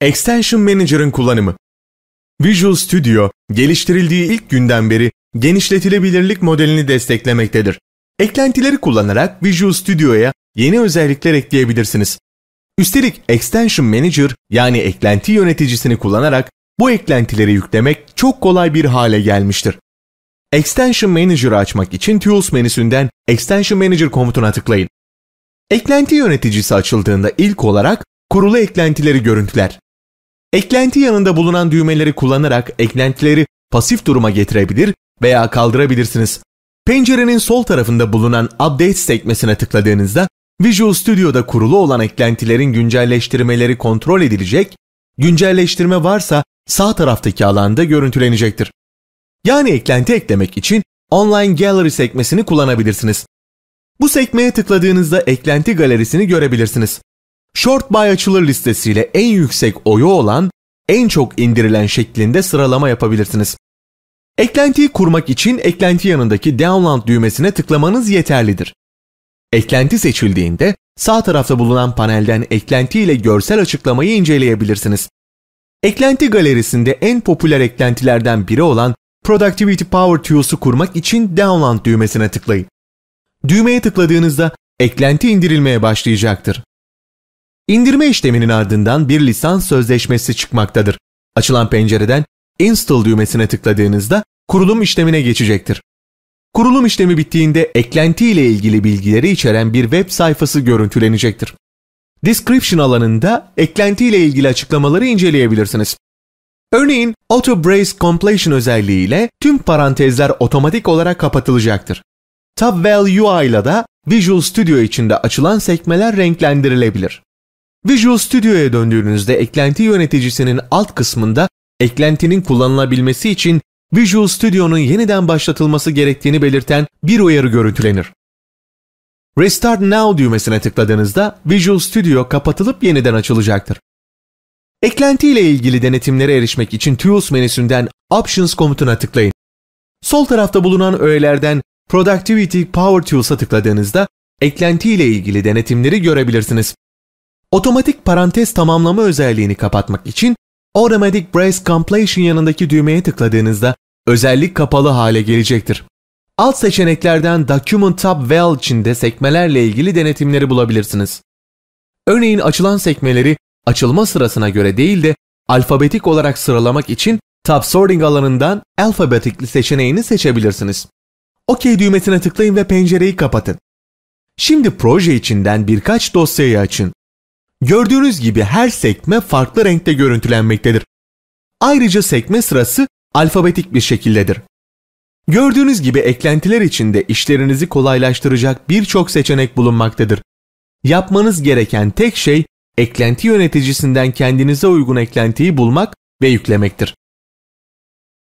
Extension Manager'ın kullanımı Visual Studio, geliştirildiği ilk günden beri genişletilebilirlik modelini desteklemektedir. Eklentileri kullanarak Visual Studio'ya yeni özellikler ekleyebilirsiniz. Üstelik Extension Manager yani eklenti yöneticisini kullanarak bu eklentileri yüklemek çok kolay bir hale gelmiştir. Extension Manager'ı açmak için Tools menüsünden Extension Manager komutuna tıklayın. Eklenti yöneticisi açıldığında ilk olarak kurulu eklentileri görüntüler. Eklenti yanında bulunan düğmeleri kullanarak eklentileri pasif duruma getirebilir veya kaldırabilirsiniz. Pencerenin sol tarafında bulunan Updates sekmesine tıkladığınızda Visual Studio'da kurulu olan eklentilerin güncelleştirmeleri kontrol edilecek, güncelleştirme varsa sağ taraftaki alanda görüntülenecektir. Yani eklenti eklemek için Online Gallery sekmesini kullanabilirsiniz. Bu sekmeye tıkladığınızda eklenti galerisini görebilirsiniz. Short Buy açılır listesiyle en yüksek oyu olan en çok indirilen şeklinde sıralama yapabilirsiniz. Eklentiyi kurmak için eklenti yanındaki Download düğmesine tıklamanız yeterlidir. Eklenti seçildiğinde sağ tarafta bulunan panelden eklenti ile görsel açıklamayı inceleyebilirsiniz. Eklenti galerisinde en popüler eklentilerden biri olan Productivity Power Tools'u kurmak için Download düğmesine tıklayın. Düğmeye tıkladığınızda eklenti indirilmeye başlayacaktır. İndirme işleminin ardından bir lisans sözleşmesi çıkmaktadır. Açılan pencereden Install düğmesine tıkladığınızda kurulum işlemine geçecektir. Kurulum işlemi bittiğinde eklenti ile ilgili bilgileri içeren bir web sayfası görüntülenecektir. Description alanında eklenti ile ilgili açıklamaları inceleyebilirsiniz. Örneğin Auto Brace Completion özelliğiyle tüm parantezler otomatik olarak kapatılacaktır. Tab UI ile de Visual Studio içinde açılan sekmeler renklendirilebilir. Visual Studio'ya döndüğünüzde eklenti yöneticisinin alt kısmında eklentinin kullanılabilmesi için Visual Studio'nun yeniden başlatılması gerektiğini belirten bir uyarı görüntülenir. Restart Now düğmesine tıkladığınızda Visual Studio kapatılıp yeniden açılacaktır. Eklenti ile ilgili denetimlere erişmek için Tools menüsünden Options komutuna tıklayın. Sol tarafta bulunan öğelerden Productivity Power Tools'a tıkladığınızda eklenti ile ilgili denetimleri görebilirsiniz. Otomatik parantez tamamlama özelliğini kapatmak için Automatic Brace Completion yanındaki düğmeye tıkladığınızda özellik kapalı hale gelecektir. Alt seçeneklerden Document Tab Well içinde sekmelerle ilgili denetimleri bulabilirsiniz. Örneğin açılan sekmeleri açılma sırasına göre değil de alfabetik olarak sıralamak için Tab Sorting alanından alfabetikli seçeneğini seçebilirsiniz. OK düğmesine tıklayın ve pencereyi kapatın. Şimdi proje içinden birkaç dosyayı açın. Gördüğünüz gibi her sekme farklı renkte görüntülenmektedir. Ayrıca sekme sırası alfabetik bir şekildedir. Gördüğünüz gibi eklentiler içinde işlerinizi kolaylaştıracak birçok seçenek bulunmaktadır. Yapmanız gereken tek şey eklenti yöneticisinden kendinize uygun eklentiyi bulmak ve yüklemektir.